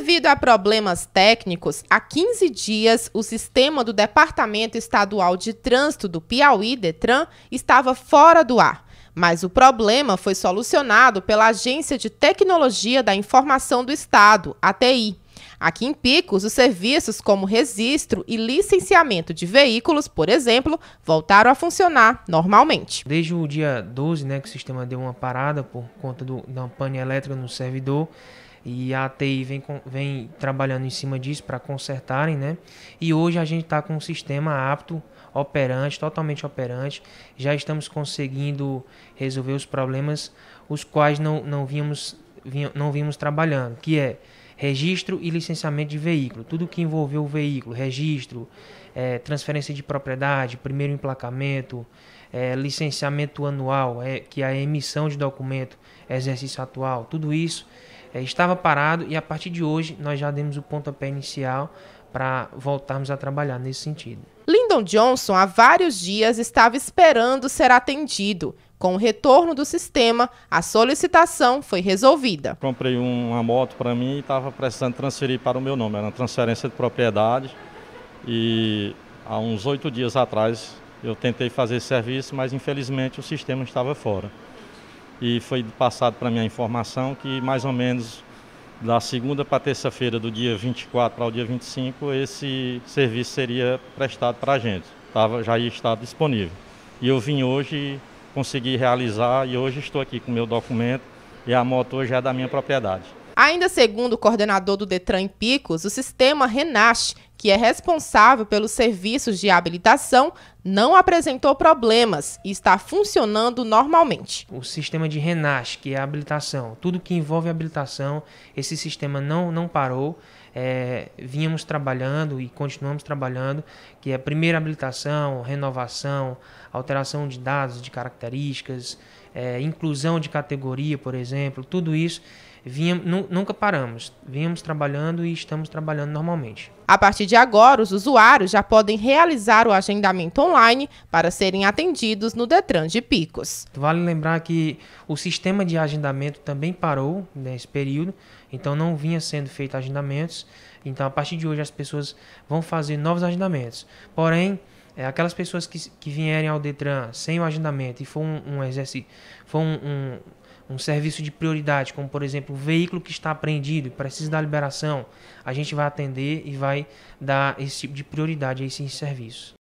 devido a problemas técnicos, há 15 dias o sistema do Departamento Estadual de Trânsito do Piauí, Detran, estava fora do ar. Mas o problema foi solucionado pela Agência de Tecnologia da Informação do Estado, ATI. Aqui em Picos, os serviços como registro e licenciamento de veículos, por exemplo, voltaram a funcionar normalmente. Desde o dia 12, né, que o sistema deu uma parada por conta do, da pane elétrica no servidor, e a TI vem, vem trabalhando em cima disso para consertarem, né? E hoje a gente está com um sistema apto, operante, totalmente operante. Já estamos conseguindo resolver os problemas os quais não, não, vimos, não vimos trabalhando, que é registro e licenciamento de veículo. Tudo que envolveu o veículo, registro, é, transferência de propriedade, primeiro emplacamento, é, licenciamento anual, é, que é a emissão de documento, exercício atual, tudo isso é, estava parado e a partir de hoje nós já demos o pontapé inicial para voltarmos a trabalhar nesse sentido. Lyndon Johnson há vários dias estava esperando ser atendido. Com o retorno do sistema, a solicitação foi resolvida. Comprei uma moto para mim e estava precisando transferir para o meu nome. Era uma transferência de propriedade e há uns oito dias atrás eu tentei fazer serviço, mas infelizmente o sistema estava fora e foi passado para mim a informação que mais ou menos da segunda para terça-feira, do dia 24 o dia 25, esse serviço seria prestado para a gente. Tava, já ia estar disponível. E eu vim hoje, consegui realizar e hoje estou aqui com o meu documento e a moto hoje é da minha propriedade. Ainda segundo o coordenador do Detran em Picos, o sistema Renasce, que é responsável pelos serviços de habilitação, não apresentou problemas e está funcionando normalmente. O sistema de Renasce, que é a habilitação, tudo que envolve habilitação, esse sistema não, não parou. É, vínhamos trabalhando e continuamos trabalhando, que é a primeira habilitação, renovação, alteração de dados, de características, é, inclusão de categoria, por exemplo, tudo isso Vinha, nunca paramos, vínhamos trabalhando e estamos trabalhando normalmente. A partir de agora, os usuários já podem realizar o agendamento online para serem atendidos no Detran de Picos. Vale lembrar que o sistema de agendamento também parou nesse período, então não vinha sendo feito agendamentos. Então, a partir de hoje, as pessoas vão fazer novos agendamentos. Porém, é, aquelas pessoas que, que vierem ao Detran sem o agendamento e for um, um exercício, for um, um um serviço de prioridade, como por exemplo o veículo que está apreendido e precisa da liberação, a gente vai atender e vai dar esse tipo de prioridade a esse serviço.